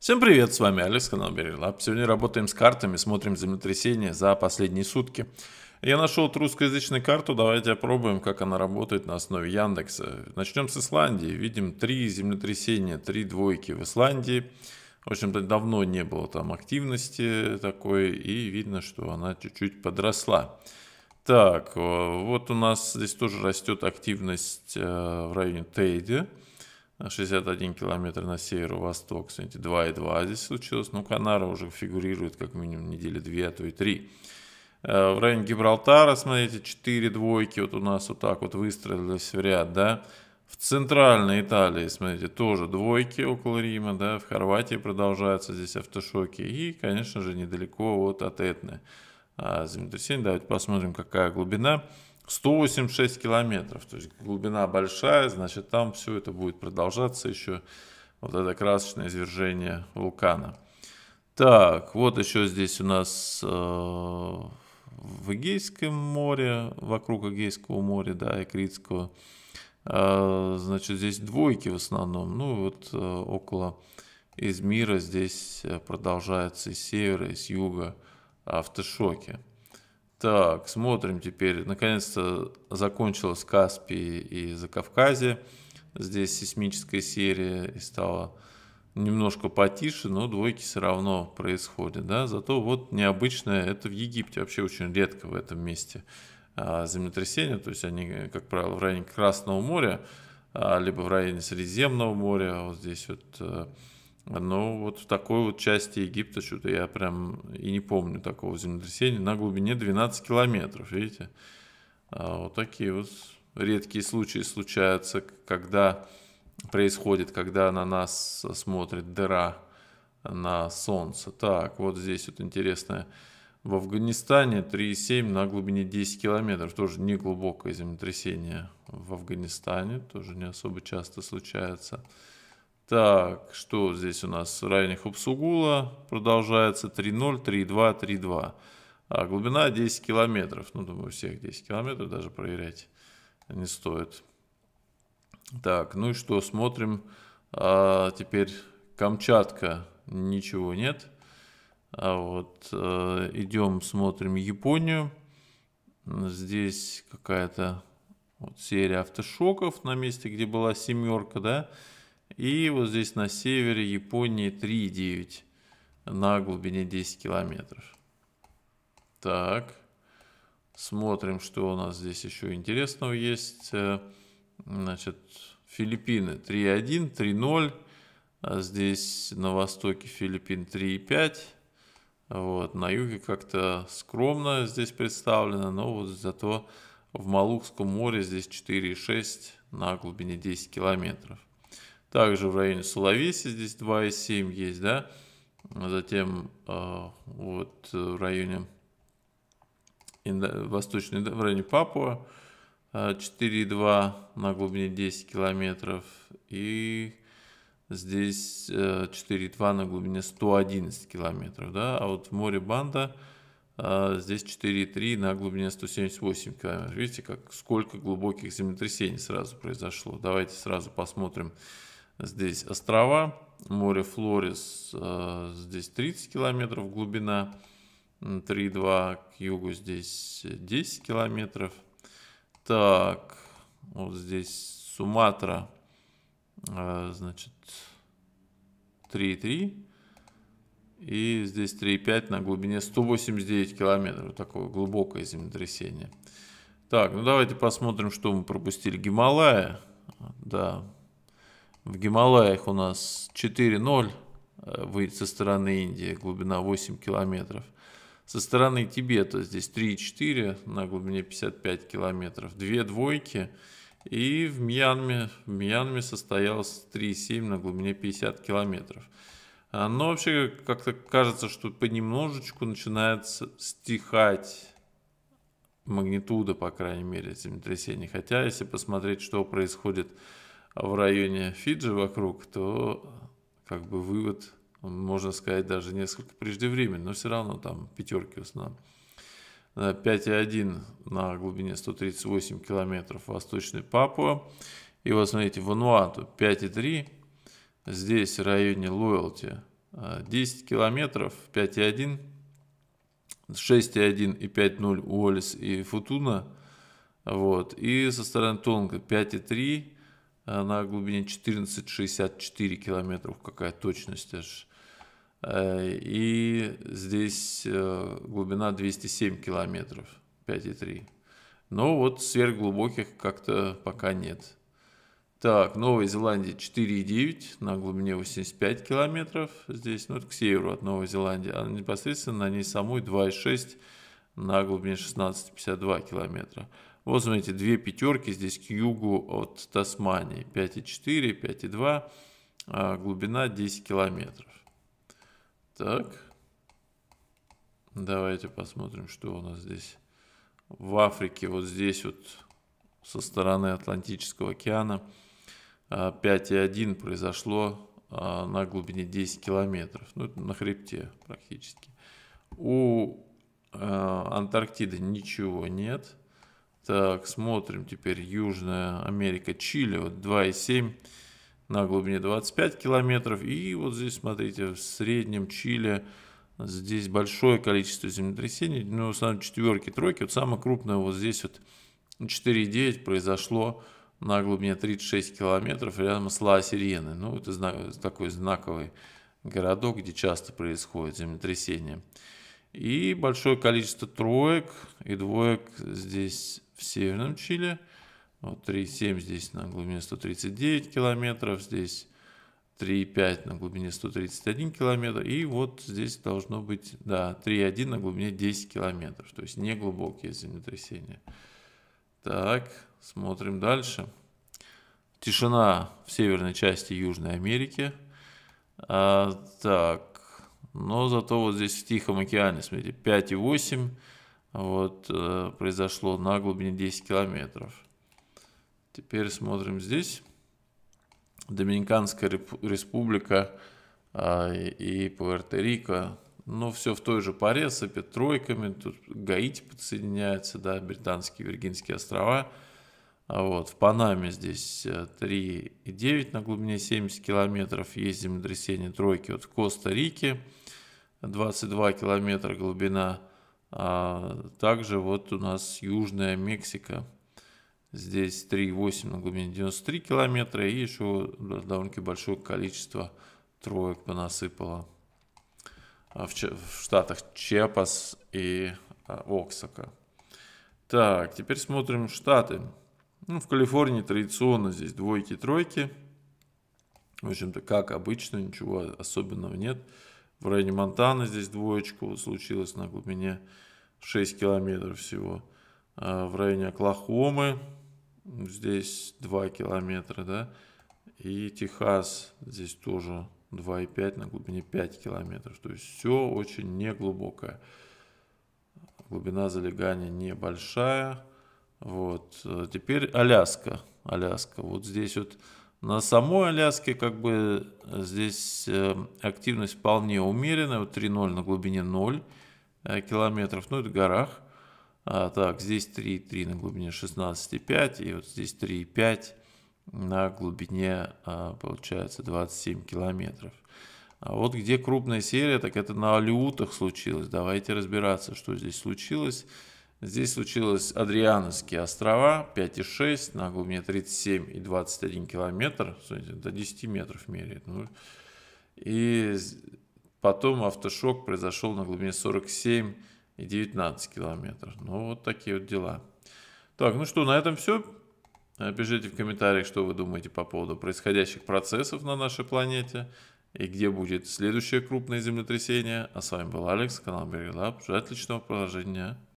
Всем привет, с вами Алекс, канал Берилаб. Сегодня работаем с картами, смотрим землетрясения за последние сутки. Я нашел русскоязычную карту, давайте опробуем, как она работает на основе Яндекса. Начнем с Исландии. Видим три землетрясения, три двойки в Исландии. В общем-то, давно не было там активности такой, и видно, что она чуть-чуть подросла. Так, э, вот у нас здесь тоже растет активность э, в районе Тейди. 61 километр на северо-восток, смотрите, 2,2 здесь случилось, ну, Канара уже фигурирует как минимум недели 2, а то и 3. Э, в районе Гибралтара, смотрите, 4 двойки вот у нас вот так вот выстроились в ряд, да. В центральной Италии, смотрите, тоже двойки около Рима, да, в Хорватии продолжаются здесь автошоки и, конечно же, недалеко вот от Этны. А землетрясение, давайте посмотрим, какая глубина. 186 километров, то есть глубина большая, значит там все это будет продолжаться еще, вот это красочное извержение вулкана. Так, вот еще здесь у нас э, в Эгейском море, вокруг Эгейского моря, да, Экритского, э, значит здесь двойки в основном, ну вот э, около Измира здесь э, продолжается с севера и с юга автошоки. Так, смотрим теперь. Наконец-то закончилась Каспий и Закавказье. Здесь сейсмическая серия и стала немножко потише, но двойки все равно происходят. Да? Зато вот необычное, это в Египте вообще очень редко в этом месте а, землетрясения. То есть они, как правило, в районе Красного моря, а, либо в районе Средиземного моря. Вот здесь вот э, но ну, вот в такой вот части Египта что-то я прям и не помню такого землетрясения. На глубине 12 километров, видите? А вот такие вот редкие случаи случаются, когда происходит, когда на нас смотрит дыра на солнце. Так, вот здесь вот интересное. В Афганистане 3,7 на глубине 10 километров. Тоже не глубокое землетрясение в Афганистане. Тоже не особо часто случается. Так, что здесь у нас? в Районе Хопсугула продолжается 3.0, 3.2, 3.2. А глубина 10 километров. Ну, думаю, всех 10 километров даже проверять не стоит. Так, ну и что, смотрим. А, теперь Камчатка. Ничего нет. А вот э, идем, смотрим Японию. Здесь какая-то вот серия автошоков на месте, где была семерка, да. И вот здесь на севере Японии 3,9 на глубине 10 километров. Так, смотрим, что у нас здесь еще интересного есть. Э, значит, Филиппины 3,1, 3,0. А здесь на востоке Филиппин 3,5. Вот, на юге как-то скромно здесь представлено, но вот зато в Малукском море здесь 4,6 на глубине 10 километров. Также в районе Соловеси здесь 2,7 есть, да. Затем а, вот в районе восточной, в районе Папуа 4,2 а, на глубине 10 километров. И здесь 4,2 э, на глубине 111 километров, да. А вот в море Банда а, здесь 4,3 на глубине 178 километров. Видите, как, сколько глубоких землетрясений сразу произошло. Давайте сразу посмотрим Здесь острова, море Флорис, э, здесь 30 километров глубина, 3,2 к югу здесь 10 километров. Так, вот здесь Суматра, э, значит, 3,3. И здесь 3,5 на глубине 189 километров. Такое глубокое землетрясение. Так, ну давайте посмотрим, что мы пропустили. Гималая, да, в Гималаях у нас 4,0 э, со стороны Индии, глубина 8 километров. Со стороны Тибета здесь 3,4 на глубине 55 километров, две двойки. И в Мьянме, в Мьянме состоялось 3,7 на глубине 50 километров. А, Но ну, вообще как-то кажется, что понемножечку начинает стихать магнитуда, по крайней мере, землетрясений. Хотя, если посмотреть, что происходит в районе Фиджи вокруг, то как бы вывод, можно сказать, даже несколько преждевременный, но все равно там пятерки в основном. 5,1 на глубине 138 километров восточный Папуа. И вот смотрите, Вануату 5,3, здесь в районе Лоялти 10 э, километров, 5,1, 6,1 и 5,0 Уоллес и Футуна. Вот. И со стороны Тонга 5,3, Э, на глубине 14,64 километров, какая точность аж. Э, и здесь э, глубина 207 километров, 5,3. Но вот сверхглубоких как-то пока нет. Так, Новая Зеландия 4,9 на глубине 85 километров. Здесь, ну, это к северу от Новой Зеландии. А непосредственно на ней самой 2,6 на глубине 16,52 километра. Вот смотрите, две пятерки здесь к югу от Тасмании. 5,4, 5,2, а глубина 10 километров. Так, давайте посмотрим, что у нас здесь. В Африке, вот здесь вот со стороны Атлантического океана 5,1 а, произошло а, на глубине 10 километров. Ну, это на хребте практически. У а, Антарктиды ничего нет. Так, смотрим теперь Южная Америка, Чили, вот 2,7 на глубине 25 километров. И вот здесь, смотрите, в среднем Чили здесь большое количество землетрясений, ну, в основном четверки, тройки. Вот самое крупное вот здесь вот 4,9 произошло на глубине 36 километров рядом с Ла Сирены. Ну, это зна- такой знаковый городок, где часто происходят землетрясения, И большое количество троек и двоек здесь в северном Чили. Вот 3,7 здесь на глубине 139 километров, здесь 3,5 на глубине 131 километр. И вот здесь должно быть, да, 3,1 на глубине 10 километров. То есть не глубокие землетрясения. Так, смотрим дальше. Тишина в северной части Южной Америки. А, так, но зато вот здесь в Тихом океане, смотрите, 5,8 вот, э, произошло на глубине 10 километров. Теперь смотрим здесь. Доминиканская республика а, и Пуэрто-Рико. Ну, все в той же паре с тройками. Тут Гаити подсоединяется, да, Британские Виргинские острова. А вот, в Панаме здесь 3,9 э, на глубине 70 километров. Есть землетрясение тройки. Вот в Коста-Рике 22 километра глубина а Также вот у нас Южная Мексика. Здесь 3,8 на глубине 93 километра и еще довольно-таки большое количество троек понасыпало а в, в штатах Чепас и а, Оксака. Так, теперь смотрим штаты. Ну, в Калифорнии традиционно здесь двойки-тройки. В общем-то, как обычно, ничего особенного нет в районе Монтаны здесь двоечку случилось на глубине 6 километров всего. А, в районе Оклахомы здесь 2 километра, да. И Техас здесь тоже 2,5 на глубине 5 километров. То есть все очень неглубокое. Глубина залегания небольшая. Вот. Э, теперь Аляска. Аляска. Вот здесь вот на самой Аляске как бы э, здесь э, активность вполне умеренная, вот 3,0 на глубине 0 э, километров, ну это в горах. А, так, здесь 3,3 на глубине 16,5 и вот здесь 3,5 на глубине, а, получается, 27 километров. А вот где крупная серия, так это на Алиутах случилось. Давайте разбираться, что здесь случилось. Здесь случилось Адриановские острова 5,6 на глубине 37 и 21 километр, смотрите, до 10 метров меряет. Ну, и потом автошок произошел на глубине 47 и 19 километров. Ну вот такие вот дела. Так, ну что, на этом все. Пишите в комментариях, что вы думаете по поводу происходящих процессов на нашей планете и где будет следующее крупное землетрясение. А с вами был Алекс, канал Береглаб. Желаю отличного продолжения